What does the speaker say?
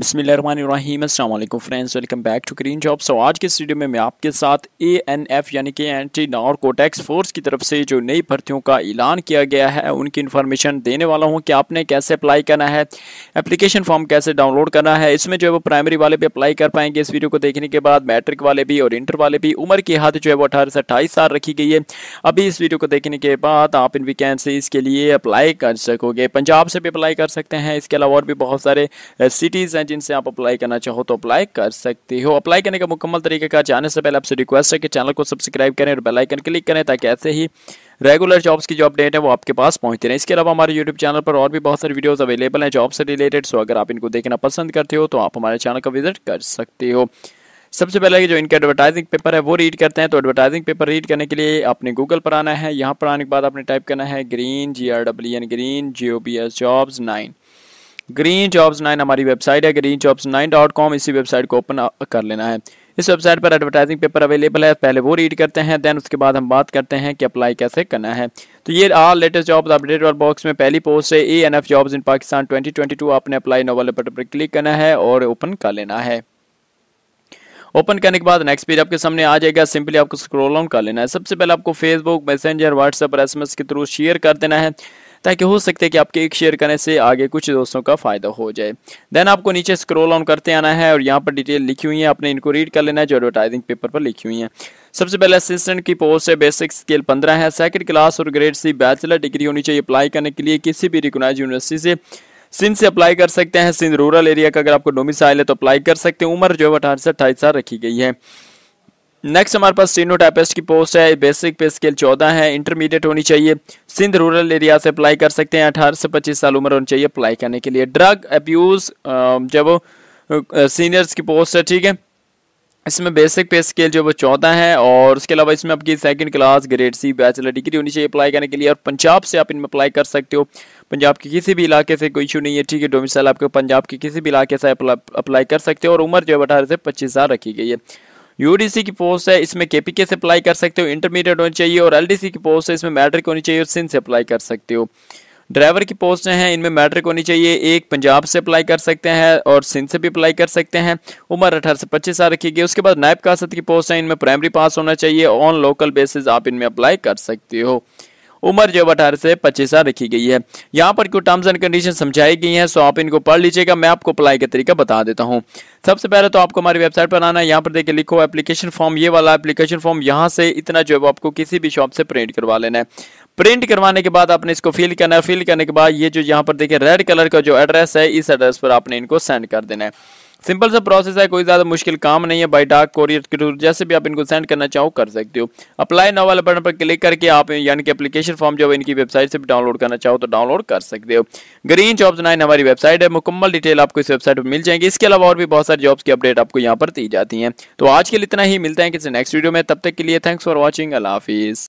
बिसमीम अल्लाम friends welcome back to green job so आज के इस वीडियो में मैं आपके साथ ए एन एफ यानी कि एंटी नॉर फोर्स की तरफ से जो नई भर्तियों का ऐलान किया गया है उनकी इन्फॉर्मेशन देने वाला हूं कि आपने कैसे अप्लाई करना है एप्लीकेशन फॉर्म कैसे डाउनलोड करना है इसमें जो है वो प्राइमरी वाले भी अप्लाई कर पाएंगे इस वीडियो को देखने के बाद मैट्रिक वाले भी और इंटर वाले भी उम्र की हद जो है वो अठारह से अट्ठाईस साल रखी गई है अभी इस वीडियो को देखने के बाद आप इन से के लिए अप्लाई कर सकोगे पंजाब से भी अप्लाई कर सकते हैं इसके अलावा और भी बहुत सारे सिटीज़ हैं हैं जिनसे आप अप्लाई करना चाहो तो अप्लाई कर सकते हो अप्लाई करने का मुकम्मल तरीके का जाने से पहले आपसे रिक्वेस्ट है कि चैनल को सब्सक्राइब करें और बेलाइकन क्लिक करें ताकि ऐसे ही रेगुलर जॉब्स की जो अपडेट है वो आपके पास पहुंचते रहे इसके अलावा हमारे यूट्यूब चैनल पर और भी बहुत सारी वीडियोस अवेलेबल हैं जॉब से रिलेटेड सो अगर आप इनको देखना पसंद करते हो तो आप हमारे चैनल का विजिट कर सकते हो सबसे पहले कि जो इनके एडवर्टाइजिंग पेपर है वो रीड करते हैं तो एडवर्टाइजिंग पेपर रीड करने के लिए आपने गूगल पर आना है यहाँ पर आने के बाद आपने टाइप करना है green G R W N green G O B S jobs nine green jobs nine हमारी वेबसाइट है green jobs nine dot com इसी वेबसाइट को ओपन कर लेना है इस वेबसाइट पर एडवर्टाइजिंग पेपर अवेलेबल है पहले वो रीड करते हैं देन उसके बाद हम बात करते हैं कि अप्लाई कैसे करना है तो ये आल लेटेस्ट जॉब्स अपडेट और बॉक्स में पहली पोस्ट है A N F jobs in Pakistan twenty twenty two आपने अप्लाई नो वाले बटन पर क्लिक करना है और ओपन कर लेना है ओपन करने के बाद नेक्स्ट पेज आपके सामने आ जाएगा सिंपली आपको स्क्रॉल ऑन कर लेना है सबसे पहले आपको फेसबुक मैसेंजर व्हाट्सएप और एस के थ्रू शेयर कर देना है ताकि हो सकते हैं कि आपके एक शेयर करने से आगे कुछ दोस्तों का फ़ायदा हो जाए देन आपको नीचे स्क्रोल ऑन करते आना है और यहाँ पर डिटेल लिखी हुई है आपने इनको रीड कर लेना है जो एडवर्टाइजिंग पेपर पर लिखी हुई है सबसे पहले असिस्टेंट की पोस्ट है बेसिक स्केल पंद्रह है सेकंड क्लास और ग्रेड सी बैचलर डिग्री होनी चाहिए अप्लाई करने के लिए किसी भी रिकोनाइज यूनिवर्सिटी से सिंध से अप्लाई कर सकते हैं सिंध रूरल एरिया का अगर आपको डोमिसाइल है तो अप्लाई कर सकते हैं उम्र जो है अठारह से अट्ठाईस साल रखी गई है नेक्स्ट हमारे पास सीनोटाइपिस्ट की पोस्ट है बेसिक पे स्केल चौदह है इंटरमीडिएट होनी चाहिए सिंध रूरल एरिया से अप्लाई कर सकते हैं अठारह से पच्चीस साल उम्र होनी चाहिए अप्लाई करने के लिए ड्रग अब्यूज जब सीनियर्स की पोस्ट है ठीक है इसमें बेसिक पे स्केल जो वो चौदह है और उसके अलावा इसमें आपकी second class grade C bachelor degree होनी चाहिए अप्लाई करने के लिए और पंजाब से आप इनमें अप्लाई कर सकते हो पंजाब के किसी भी इलाके से कोई इशू नहीं है ठीक है डोमिसाइल आपके पंजाब के किसी भी इलाके से अप्लाई कर सकते हो और उम्र जो है अठारह से पच्चीस साल रखी गई है यूडीसी की पोस्ट है इसमें केपीके से अप्लाई कर सकते हो इंटरमीडिएट होनी चाहिए और एलडीसी की पोस्ट है इसमें मैट्रिक होनी चाहिए और सिंध से अप्लाई कर सकते हो ड्राइवर की पोस्ट हैं इनमें मैट्रिक होनी चाहिए एक पंजाब से अप्लाई कर सकते हैं और सिंध से भी अप्लाई कर सकते हैं उम्र अठारह से पच्चीस साल रखी गई उसके बाद नायब कासद की पोस्ट है इनमें प्राइमरी पास होना चाहिए ऑन लोकल बेसिस आप इनमें अप्लाई कर सकते हो उम्र जो अठारह से पच्चीस साल रखी गई है यहाँ पर क्यों टर्म्स एंड कंडीशन समझाई गई है सो आप इनको पढ़ लीजिएगा मैं आपको अप्लाई का तरीका बता देता हूँ सबसे पहले तो आपको हमारी वेबसाइट पर आना है यहाँ पर देखिए लिखो एप्लीकेशन फॉर्म ये वाला एप्लीकेशन फॉर्म यहाँ से इतना जो है आपको किसी भी शॉप से प्रिंट करवा लेना है प्रिंट करवाने के बाद आपने इसको फिल करना है फिल करने के बाद ये जो यहाँ पर देखिए रेड कलर का जो एड्रेस है इस एड्रेस पर आपने इनको सेंड कर देना है सिंपल सा प्रोसेस है कोई ज़्यादा मुश्किल काम नहीं है बाई डाक कोरियर के थ्रू जैसे भी आप इनको सेंड करना चाहो कर सकते हो अप्लाई नाउ वाले बटन पर क्लिक करके आप यानी कि एप्लीकेशन फॉर्म जो है इनकी वेबसाइट से भी डाउनलोड करना चाहो तो डाउनलोड कर सकते हो ग्रीन जॉब्स नाइन हमारी वेबसाइट है मुकम्मल डिटेल आपको इस वेबसाइट पर मिल जाएंगे इसके अलावा और भी बहुत सारी जॉब्स की अपडेट आपको यहाँ पर दी जाती है तो आज के लिए इतना ही मिलते हैं किसी नेक्स्ट वीडियो में तब तक के लिए थैंक्स फॉर वॉचिंग अला हाफिज़